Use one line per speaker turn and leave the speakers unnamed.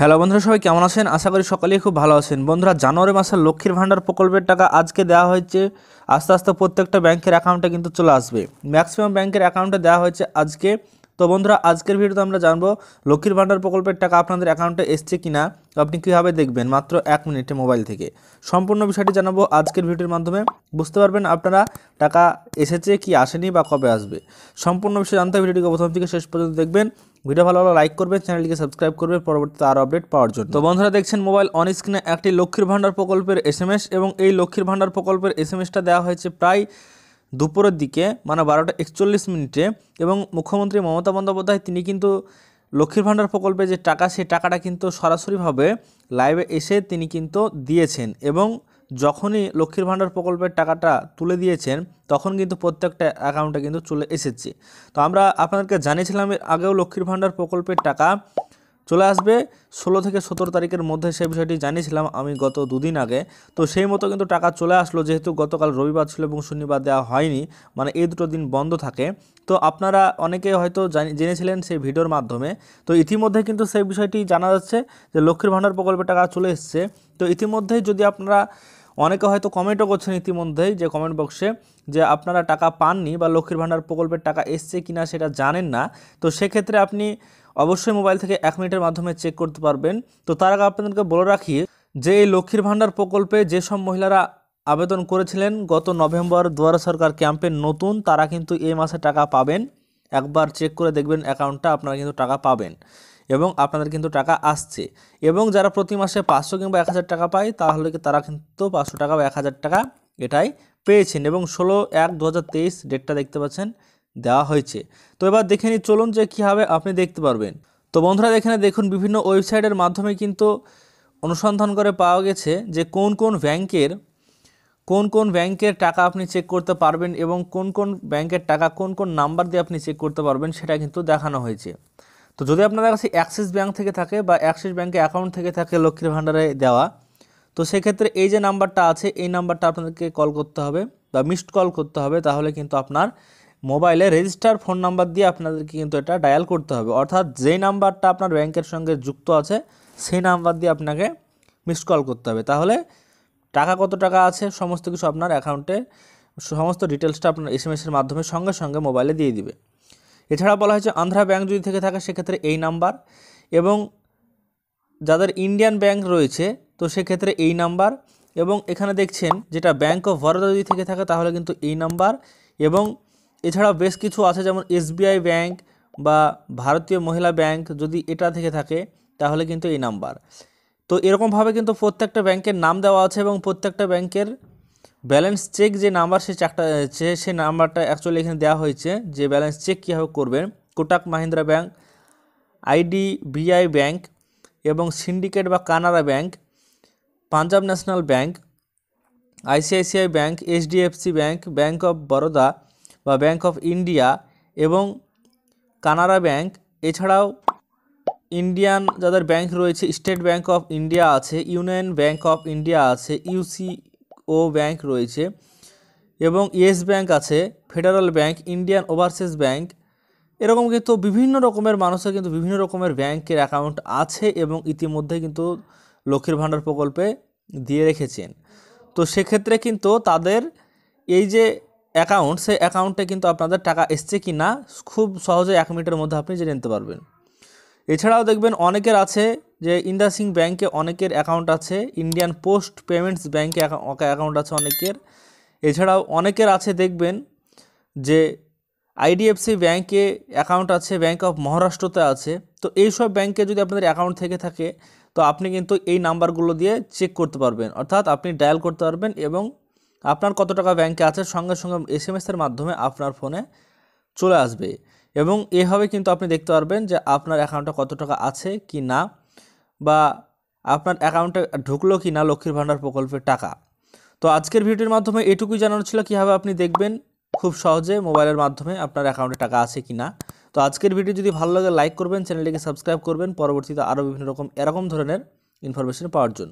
hello বন্ধুরা সবাই কেমন আছেন আশা করি সকলেই খুব ভালো আছেন বন্ধুরা জানুয়ারি মাসের লক্ষ্মীর ভাণ্ডার প্রকল্পের টাকা আজকে দেওয়া হয়েছে আস্তে আস্তে প্রত্যেকটা ব্যাংকের অ্যাকাউন্টে কিন্তু চলে আসবে ম্যাক্সিমাম ব্যাংকের অ্যাকাউন্টে দেওয়া হয়েছে আজকে তো বন্ধুরা আজকের ভিডিওতে আমরা জানবো লক্ষ্মীর ভাণ্ডার প্রকল্পের টাকা আপনাদের অ্যাকাউন্টে এসছে কিনা আপনি কীভাবে দেখবেন মাত্র এক মিনিটে মোবাইল থেকে সম্পূর্ণ বিষয়টি জানাবো আজকের ভিডিওর মাধ্যমে বুঝতে পারবেন আপনারা টাকা এসেছে কি আসেনি বা কবে আসবে সম্পূর্ণ বিষয় জানতে ভিডিওটিকে প্রথম থেকে শেষ পর্যন্ত দেখবেন ভিডিও ভালো ভালো লাইক করবেন চ্যানেলটিকে সাবস্ক্রাইব করবে পরবর্তীতে আরও আপডেট পাওয়ার জন্য তো বন্ধুরা দেখছেন মোবাইল অন স্ক্রিনে একটি লক্ষ্মীর ভাণ্ডার প্রকল্পের এসএমএস এবং এই লক্ষ্মীর ভাণ্ডার প্রকল্পের এসএমএসটা দেওয়া হয়েছে প্রায় দুপুরের দিকে মানে বারোটা একচল্লিশ মিনিটে এবং মুখ্যমন্ত্রী মমতা বন্দ্যোপাধ্যায় তিনি কিন্তু লক্ষ্মীর ভাণ্ডার প্রকল্পে যে টাকা সেই টাকাটা কিন্তু সরাসরিভাবে লাইভে এসে তিনি কিন্তু দিয়েছেন এবং যখনই লক্ষ্মীর ভাণ্ডার প্রকল্পের টাকাটা তুলে দিয়েছেন তখন কিন্তু প্রত্যেকটা অ্যাকাউন্টে কিন্তু চলে এসেছে তো আমরা আপনাদেরকে জানিয়েছিলাম এর আগেও লক্ষ্মীর ভাণ্ডার প্রকল্পের টাকা চলে আসবে ষোলো থেকে সতেরো তারিখের মধ্যে সেই বিষয়টি জানিয়েছিলাম আমি গত দুদিন আগে তো সেই মতো কিন্তু টাকা চলে আসলো যেহেতু গতকাল রবিবার ছিল এবং শনিবার দেওয়া হয়নি মানে এই দুটো দিন বন্ধ থাকে তো আপনারা অনেকে হয়তো জেনেছিলেন সেই ভিডিওর মাধ্যমে তো ইতিমধ্যে কিন্তু সেই বিষয়টি জানা যাচ্ছে যে লক্ষ্মীর ভাণ্ডার প্রকল্পে টাকা চলে এসছে তো ইতিমধ্যেই যদি আপনারা অনেকে হয়তো কমেন্টও করছেন ইতিমধ্যেই যে কমেন্ট বক্সে যে আপনারা টাকা পাননি বা লক্ষ্মীর ভাণ্ডার প্রকল্পের টাকা এসছে কিনা সেটা জানেন না তো সেক্ষেত্রে আপনি অবশ্যই মোবাইল থেকে এক মিনিটের মাধ্যমে চেক করতে পারবেন তো তার আগে আপনাদেরকে বলে রাখি যে এই লক্ষ্মীর ভাণ্ডার প্রকল্পে যেসব মহিলারা আবেদন করেছিলেন গত নভেম্বর দুয়ার সরকার ক্যাম্পে নতুন তারা কিন্তু এই মাসে টাকা পাবেন একবার চেক করে দেখবেন অ্যাকাউন্টটা আপনারা কিন্তু টাকা পাবেন এবং আপনাদের কিন্তু টাকা আসছে এবং যারা প্রতি মাসে পাঁচশো কিংবা এক হাজার টাকা পায় তাহলে কি তারা কিন্তু পাঁচশো টাকা বা এক হাজার টাকা এটাই পেয়েছেন এবং ষোলো এক দু হাজার তেইশ ডেটটা দেখতে পাচ্ছেন দেওয়া হয়েছে তো এবার দেখে নিই চলুন যে কীভাবে আপনি দেখতে পারবেন তো বন্ধুরা এখানে দেখুন বিভিন্ন ওয়েবসাইটের মাধ্যমে কিন্তু অনুসন্ধান করে পাওয়া গেছে যে কোন কোন ব্যাংকের কোন কোন ব্যাংকের টাকা আপনি চেক করতে পারবেন এবং কোন কোন ব্যাংকের টাকা কোন কোন নাম্বার দিয়ে আপনি চেক করতে পারবেন সেটা কিন্তু দেখানো হয়েছে তো যদি আপনার কাছে অ্যাক্সিস ব্যাংক থেকে থাকে বা অ্যাক্সিস ব্যাঙ্কে অ্যাকাউন্ট থেকে থাকে লক্ষ্মীর ভাণ্ডারে দেওয়া তো সেক্ষেত্রে এই যে নাম্বারটা আছে এই নাম্বারটা আপনাদেরকে কল করতে হবে বা মিসড কল করতে হবে তাহলে কিন্তু আপনার মোবাইলে রেজিস্টার ফোন নাম্বার দিয়ে আপনাদেরকে কিন্তু এটা ডায়াল করতে হবে অর্থাৎ যেই নাম্বারটা আপনার ব্যাংকের সঙ্গে যুক্ত আছে সেই নাম্বার দিয়ে আপনাকে মিসড কল করতে হবে তাহলে টাকা কত টাকা আছে সমস্ত কিছু আপনার অ্যাকাউন্টে সমস্ত ডিটেলসটা আপনার এস এম এসের মাধ্যমে সঙ্গে সঙ্গে মোবাইলে দিয়ে দিবে এছাড়া বলা হয়েছে আন্ধ্রা ব্যাংক যদি থেকে থাকে সেক্ষেত্রে এই নাম্বার এবং যাদের ইন্ডিয়ান ব্যাংক রয়েছে তো সেক্ষেত্রে এই নাম্বার এবং এখানে দেখছেন যেটা ব্যাংক অফ বরোদা যদি থেকে থাকে তাহলে কিন্তু এই নাম্বার এবং এছাড়া বেশ কিছু আছে যেমন এসবিআই ব্যাংক বা ভারতীয় মহিলা ব্যাংক যদি এটা থেকে থাকে তাহলে কিন্তু এই নাম্বার তো এরকমভাবে কিন্তু প্রত্যেকটা ব্যাংকের নাম দেওয়া আছে এবং প্রত্যেকটা ব্যাংকের ব্যালেন্স চেক যে নাম্বার চারটা চাকটা সে নাম্বারটা অ্যাকচুয়ালি এখানে দেওয়া হয়েছে যে ব্যালেন্স চেক কীভাবে করবেন Kotak Mahindra Bank IDBI Bank এবং সিন্ডিকেট বা Canara Bank Punjab National Bank ICICI Bank HDFC Bank Bank of Baroda বা ব্যাংক অফ ইন্ডিয়া এবং কানাড়া ব্যাংক এছাড়াও ইন্ডিয়ান যাদের ব্যাংক রয়েছে স্টেট ব্যাংক অফ ইন্ডিয়া আছে ইউনিয়ন ব্যাংক অফ ইন্ডিয়া আছে ইউসিও ব্যাংক রয়েছে এবং ইয়েস ব্যাংক আছে Federal Bank Indian Overseas Bank এরকম কিন্তু বিভিন্ন রকমের মানুষের কিন্তু বিভিন্ন রকমের ব্যাংকের অ্যাকাউন্ট আছে এবং ইতিমধ্যে কিন্তু লক্ষ্মীর ভাণ্ডার প্রকল্পে দিয়ে রেখেছেন তো সেক্ষেত্রে কিন্তু তাদের এই যে অ্যাকাউন্ট সেই অ্যাকাউন্টে কিন্তু আপনাদের টাকা এসছে কি না খুব সহজে এক মিনিটের মধ্যে আপনি জেনে নিতে পারবেন এছাড়াও দেখবেন অনেকের আছে যে ইন্দাসিং ব্যাংকে অনেকের অ্যাকাউন্ট আছে ইন্ডিয়ান পোস্ট পেমেন্টস ব্যাঙ্কে অ্যাকাউন্ট আছে অনেকের এছাড়াও অনেকের আছে দেখবেন যে আইডিএফসি ব্যাংকে অ্যাকাউন্ট আছে ব্যাঙ্ক অফ মহারাষ্ট্রতে আছে তো এইসব ব্যাংকে যদি আপনাদের অ্যাকাউন্ট থেকে থাকে তো আপনি কিন্তু এই নাম্বারগুলো দিয়ে চেক করতে পারবেন অর্থাৎ আপনি ডায়াল করতে পারবেন এবং আপনার কত টাকা ব্যাংকে আছে সঙ্গে সঙ্গে এস এম এসের মাধ্যমে আপনার ফোনে চলে আসবে এবং এভাবে কিন্তু আপনি দেখতে পারবেন যে আপনার অ্যাকাউন্টে কত টাকা আছে কি না বা আপনার অ্যাকাউন্টে ঢুকলো কি না লক্ষ্মীর ভাণ্ডার প্রকল্পের টাকা তো আজকের ভিডিওর মাধ্যমে এটুকুই জানানো ছিল কীভাবে আপনি দেখবেন খুব সহজে মোবাইলের মাধ্যমে আপনার অ্যাকাউন্টে টাকা আছে কি না তো আজকের ভিডিও যদি ভালো লাগে লাইক করবেন চ্যানেলটিকে সাবস্ক্রাইব করবেন পরবর্তীতে আরও বিভিন্ন রকম এরকম ধরনের ইনফরমেশন পাওয়ার জন্য